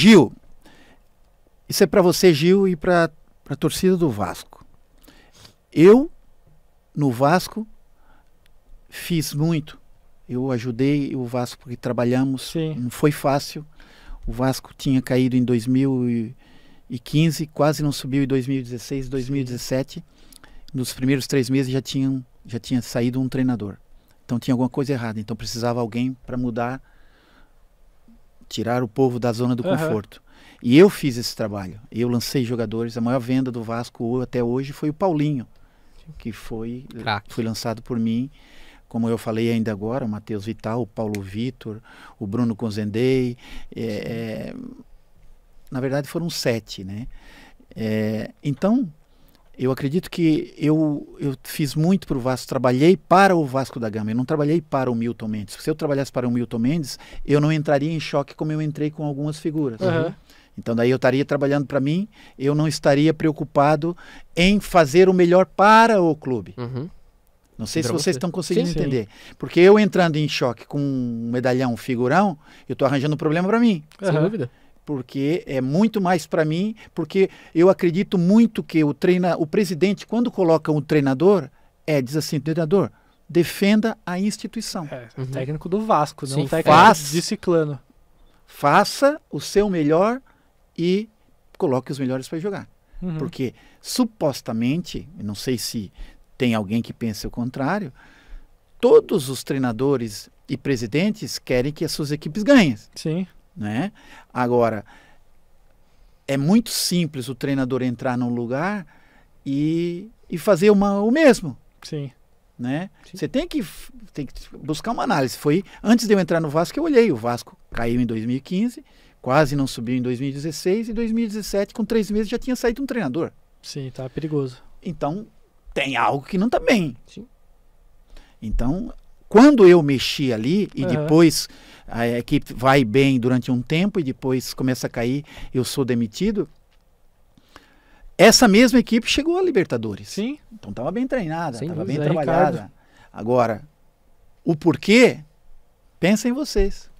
Gil, isso é para você, Gil, e para a torcida do Vasco. Eu, no Vasco, fiz muito. Eu ajudei o Vasco porque trabalhamos. Sim. Não foi fácil. O Vasco tinha caído em 2015, quase não subiu em 2016, 2017. Sim. Nos primeiros três meses já, tinham, já tinha saído um treinador. Então tinha alguma coisa errada. Então precisava alguém para mudar tirar o povo da zona do uhum. conforto. E eu fiz esse trabalho. Eu lancei jogadores. A maior venda do Vasco até hoje foi o Paulinho, que foi, foi lançado por mim. Como eu falei ainda agora, o Matheus Vital, o Paulo Vitor, o Bruno Conzendei. É, é, na verdade foram sete, né? É, então, eu acredito que eu, eu fiz muito para o Vasco, trabalhei para o Vasco da Gama, eu não trabalhei para o Milton Mendes. Se eu trabalhasse para o Milton Mendes, eu não entraria em choque como eu entrei com algumas figuras. Uhum. Então daí eu estaria trabalhando para mim, eu não estaria preocupado em fazer o melhor para o clube. Uhum. Não sei se vocês estão conseguindo sim, entender. Sim. Porque eu entrando em choque com um medalhão, um figurão, eu estou arranjando um problema para mim. Sem dúvida porque é muito mais para mim, porque eu acredito muito que o treina, o presidente quando coloca um treinador, é diz assim, treinador, defenda a instituição. É, uhum. técnico do Vasco, não Sim, técnico faz, de ciclano. Faça o seu melhor e coloque os melhores para jogar. Uhum. Porque supostamente, não sei se tem alguém que pensa o contrário, todos os treinadores e presidentes querem que as suas equipes ganhem. Sim né? Agora é muito simples o treinador entrar num lugar e, e fazer uma, o mesmo. Sim. Né? Sim. Você tem que, tem que buscar uma análise. Foi antes de eu entrar no Vasco eu olhei. O Vasco caiu em 2015, quase não subiu em 2016 e 2017 com três meses já tinha saído um treinador. Sim, tá perigoso. Então tem algo que não está bem. Sim. Então quando eu mexi ali e uhum. depois a equipe vai bem durante um tempo e depois começa a cair, eu sou demitido. Essa mesma equipe chegou à Libertadores. Sim. Então estava bem treinada, estava bem trabalhada. Ricardo. Agora, o porquê, pensem vocês.